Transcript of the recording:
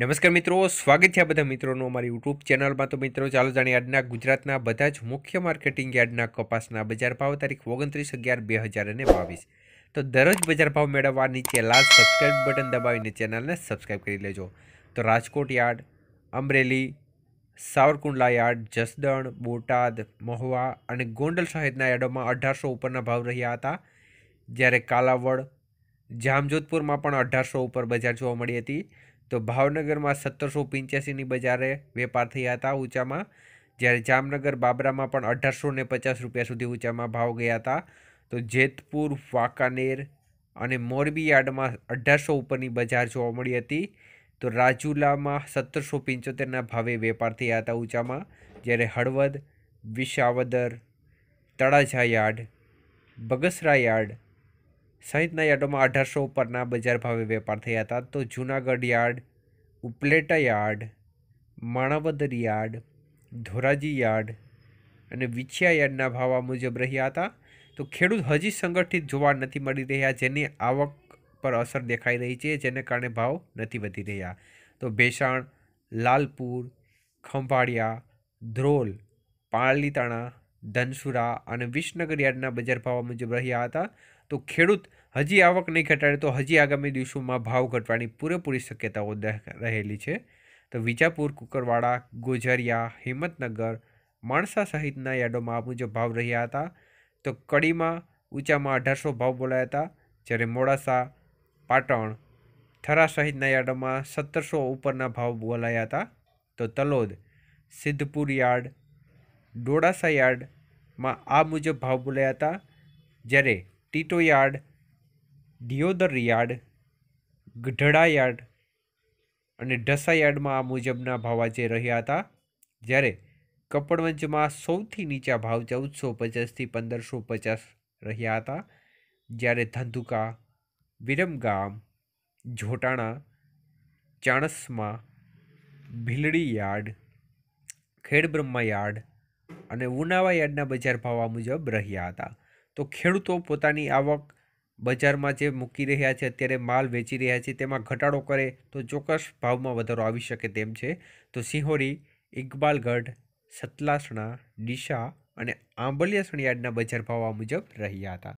નમસ્કાર મિત્રો સ્વાગત છે આ બધા મિત્રોનું અમારી યુટ્યુબ ચેનલમાં તો મિત્રો ચાલો જાણીએ આજના ગુજરાતના બધા જ મુખ્ય માર્કેટિંગ યાર્ડના કપાસના બજાર ભાવ તારીખ ઓગણત્રીસ અગિયાર બે હજાર અને બાવીસ તો દરરોજ બજાર ભાવ મેળવવા નીચે લાલ સબસ્ક્રાઈબ બટન દબાવીને ચેનલને સબસ્ક્રાઈબ કરી લેજો તો રાજકોટ યાર્ડ અમરેલી સાવરકુંડલા યાર્ડ જસદણ બોટાદ મહુવા અને ગોંડલ સહિતના યાર્ડોમાં અઢારસો ઉપરના ભાવ રહ્યા હતા જ્યારે કાલાવડ જામજોધપુરમાં પણ અઢારસો ઉપર બજાર જોવા મળી હતી તો ભાવનગરમાં સત્તરસો પંચ્યાસીની બજારે વેપાર થયા હતા ઊંચામાં જ્યારે જામનગર બાબરામાં પણ અઢારસો ને પચાસ રૂપિયા સુધી ઊંચામાં ભાવ ગયા હતા તો જેતપુર વાંકાનેર અને મોરબી યાર્ડમાં અઢારસો ઉપરની બજાર જોવા મળી હતી તો રાજુલામાં સત્તરસો પંચોતેરના ભાવે વેપાર થયા હતા ઊંચામાં જ્યારે હળવદ વિસાવદર તળાજા યાર્ડ બગસરા યાર્ડ સહિતના યાર્ડોમાં અઢારસો ઉપરના બજાર ભાવે વેપાર થયા હતા તો Junagadh yard Upleta yard Manavadar yard Dhoraji yard અને વિછિયા યાર્ડના ભાવ મુજબ રહ્યા હતા તો ખેડૂત હજી સંગઠિત જોવા નથી મળી રહ્યા જેની આવક પર અસર દેખાઈ રહી છે જેને કારણે ભાવ નથી વધી રહ્યા તો ભેસાણ લાલપુર ખંભાળિયા ધ્રોલ પાલીતાણા ધનસુરા અને વિસનગર યાર્ડના બજાર ભાવ મુજબ રહ્યા હતા તો ખેડૂત હજી આવક નહીં ઘટાડે તો હજી આગામી દિવસોમાં ભાવ ઘટવાની પૂરેપૂરી શક્યતાઓ રહેલી છે તો વિજાપુર કુકરવાડા ગોઝરિયા હિંમતનગર માણસા સહિતના યાર્ડોમાં આ મુજબ ભાવ રહ્યા હતા તો કડીમાં ઊંચામાં અઢારસો ભાવ બોલાયા હતા જ્યારે મોડાસા પાટણ થરા સહિતના યાર્ડોમાં સત્તરસો ઉપરના ભાવ બોલાયા હતા તો તલોદ સિદ્ધપુર યાર્ડ ડોડાસા યાર્ડમાં આ મુજબ ભાવ બોલાયા હતા જ્યારે Tito yard Deodar yard Gadhada yard અને ઢસા યાર્ડમાં આ મુજબના ભાવ આજે રહ્યા હતા જ્યારે કપડવંજમાં સૌથી નીચા ભાવ ચૌદસો પચાસથી પંદરસો પચાસ રહ્યા હતા જ્યારે ધંધુકા વિરમગામ જોટાણા ચાણસમાં ભીલડી યાર્ડ ખેડબ્રહ્મા યાર્ડ અને ઉનાવા યાર્ડના બજાર ભાવ મુજબ રહ્યા હતા તો ખેડૂતો પોતાની આવક બજારમાં જે મૂકી રહ્યા છે અત્યારે માલ વેચી રહ્યા છે તેમાં ઘટાડો કરે તો ચોક્કસ ભાવમાં વધારો આવી શકે તેમ છે તો સિંહોરી ઇકબાલગઢ સતલાસણા ડીસા અને આંબલિયા સણિયાળના બજાર ભાવ આ મુજબ રહ્યા હતા